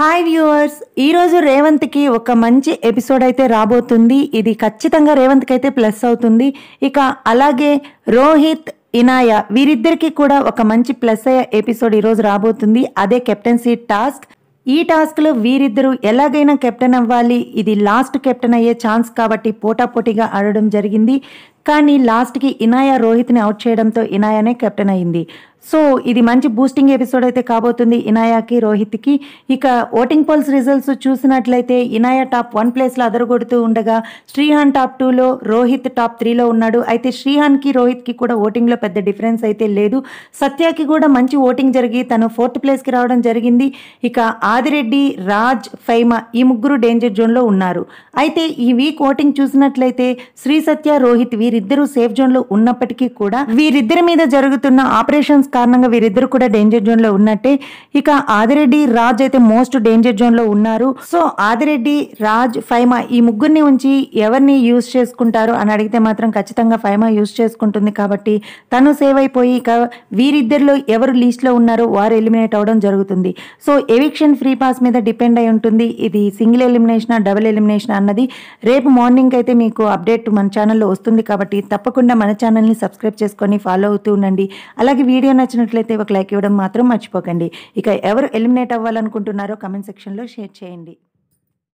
hi viewers ఈరోజు రేవంత్కి ఒక మంచి ఎపిసోడ్ అయితే రాబోతుంది ఇది ఖచ్చితంగా రేవంత్కి అయితే ప్లస్ అవుతుంది ఇక అలాగే రోహిత్ ఇనాయ వీరిద్దరికీ కూడా ఒక మంచి ప్లస్ అయ్యే ఎపిసోడ్ ఈరోజు రాబోతుంది అదే కెప్టెన్సీ టాస్క్ ఈ టాస్క్లో వీరిద్దరూ ఎలాగైనా కెప్టెన్ అవ్వాలి ఇది లాస్ట్ కెప్టెన్ అయ్యే ఛాన్స్ కాబట్టి పోటాపోటీగా ఆడడం జరిగింది కానీ లాస్ట్కి ఇనాయా రోహిత్ని అవుట్ చేయడంతో ఇనాయానే కెప్టెన్ అయింది సో ఇది మంచి బూస్టింగ్ ఎపిసోడ్ అయితే కాబోతుంది ఇనాయాకి రోహిత్కి ఇక ఓటింగ్ పోల్స్ రిజల్ట్స్ చూసినట్లయితే ఇనాయా టాప్ వన్ ప్లేస్లో అదరగొడుతూ ఉండగా శ్రీహాన్ టాప్ టూలో రోహిత్ టాప్ త్రీలో ఉన్నాడు అయితే శ్రీహాన్కి రోహిత్కి కూడా ఓటింగ్లో పెద్ద డిఫరెన్స్ అయితే లేదు సత్యాకి కూడా మంచి ఓటింగ్ జరిగి తను ఫోర్త్ ప్లేస్కి రావడం జరిగింది ఇక ఆదిరెడ్డి రాజ్ ఫైమా ఈ ముగ్గురు డేంజర్ జోన్లో ఉన్నారు అయితే ఈ వీక్ ఓటింగ్ చూసినట్లయితే శ్రీ సత్య రోహిత్ వీరి వీరిద్దరూ సేఫ్ జోన్ లో ఉన్నప్పటికీ కూడా వీరిద్దరి మీద జరుగుతున్న ఆపరేషన్స్ కారణంగా వీరిద్దరు కూడా డేంజర్ జోన్ లో ఉన్నట్టే ఇక ఆదిరెడ్డి రాజ్ అయితే మోస్ట్ డేంజర్ జోన్ లో ఉన్నారు సో ఆదిరెడ్డి రాజ్ ఫైమా ఈ ముగ్గురిని ఉంచి ఎవరిని యూజ్ చేసుకుంటారు అని అడిగితే మాత్రం ఖచ్చితంగా ఫైమా యూజ్ చేసుకుంటుంది కాబట్టి తను సేవ్ అయిపోయి ఇక వీరిద్దరిలో ఎవరు లీస్ట్ లో ఉన్నారో వారు ఎలిమినేట్ అవడం జరుగుతుంది సో ఎవిక్షన్ ఫ్రీ పాస్ మీద డిపెండ్ అయి ఉంటుంది ఇది సింగిల్ ఎలిమినేషన్ డబుల్ ఎలిమినేషన్ అన్నది రేపు మార్నింగ్ అయితే మీకు అప్డేట్ మన ఛానల్లో వస్తుంది కాబట్టి కాబట్టి తప్పకుండా మన ఛానల్ని సబ్స్క్రైబ్ చేసుకొని ఫాలో అవుతూ ఉండండి అలాగే వీడియో నచ్చినట్లయితే ఒక లైక్ ఇవ్వడం మాత్రం మర్చిపోకండి ఇక ఎవరు ఎలిమినేట్ అవ్వాలనుకుంటున్నారో కమెంట్ సెక్షన్లో షేర్ చేయండి